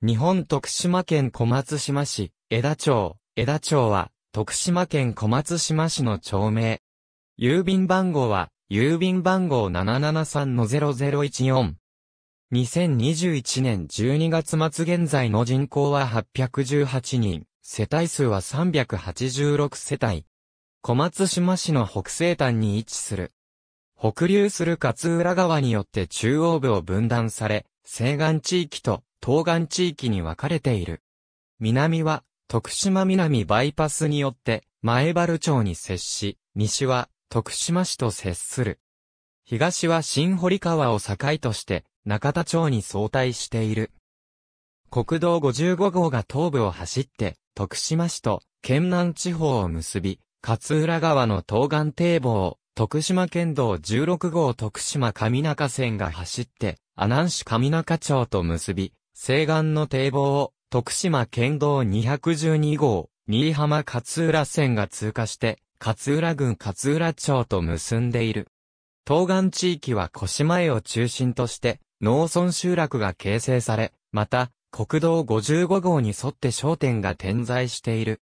日本徳島県小松島市、枝町、枝町は、徳島県小松島市の町名。郵便番号は、郵便番号773-0014。2021年12月末現在の人口は818人、世帯数は386世帯。小松島市の北西端に位置する。北流する勝浦川によって中央部を分断され、西岸地域と東岸地域に分かれている。南は、徳島南バイパスによって、前原町に接し、西は、徳島市と接する。東は新堀川を境として、中田町に相対している。国道55号が東部を走って、徳島市と県南地方を結び、勝浦川の東岸堤防を、徳島県道16号徳島上中線が走って、阿南市上中町と結び、西岸の堤防を、徳島県道212号、新居浜勝浦線が通過して、勝浦郡勝浦町と結んでいる。東岸地域は越前を中心として、農村集落が形成され、また、国道55号に沿って商店が点在している。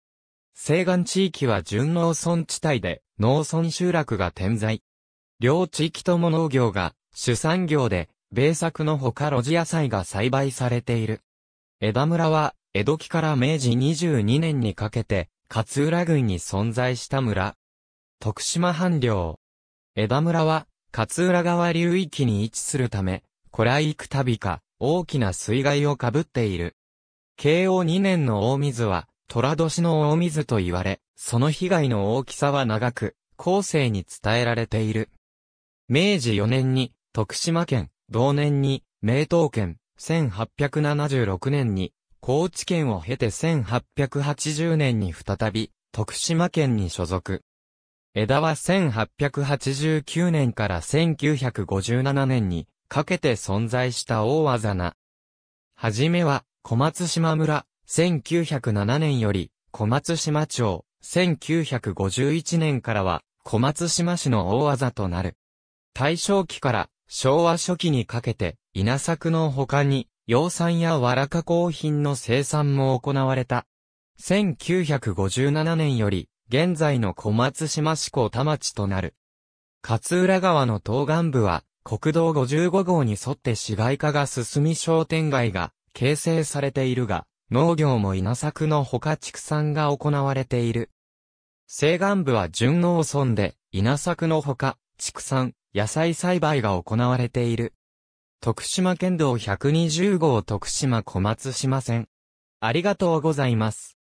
西岸地域は純農村地帯で、農村集落が点在。両地域とも農業が主産業で、米作のほか露地野菜が栽培されている。枝村は、江戸期から明治22年にかけて、勝浦郡に存在した村。徳島藩領。枝村は、勝浦川流域に位置するため、古来幾度か、大きな水害をかぶっている。慶応2年の大水は、虎年の大水と言われ、その被害の大きさは長く、後世に伝えられている。明治4年に、徳島県、同年に、名東県、1876年に、高知県を経て1880年に再び、徳島県に所属。枝は1889年から1957年にかけて存在した大技な。はじめは、小松島村、1907年より、小松島町、1951年からは、小松島市の大技となる。大正期から昭和初期にかけて、稲作の他に、養蚕やわら加工品の生産も行われた。1957年より、現在の小松島市港田町となる。勝浦川の東岸部は、国道55号に沿って市街化が進み商店街が形成されているが、農業も稲作のほか畜産が行われている。西岸部は順農村で、稲作のほか、畜産、野菜栽培が行われている。徳島県道120号徳島小松島線。ありがとうございます。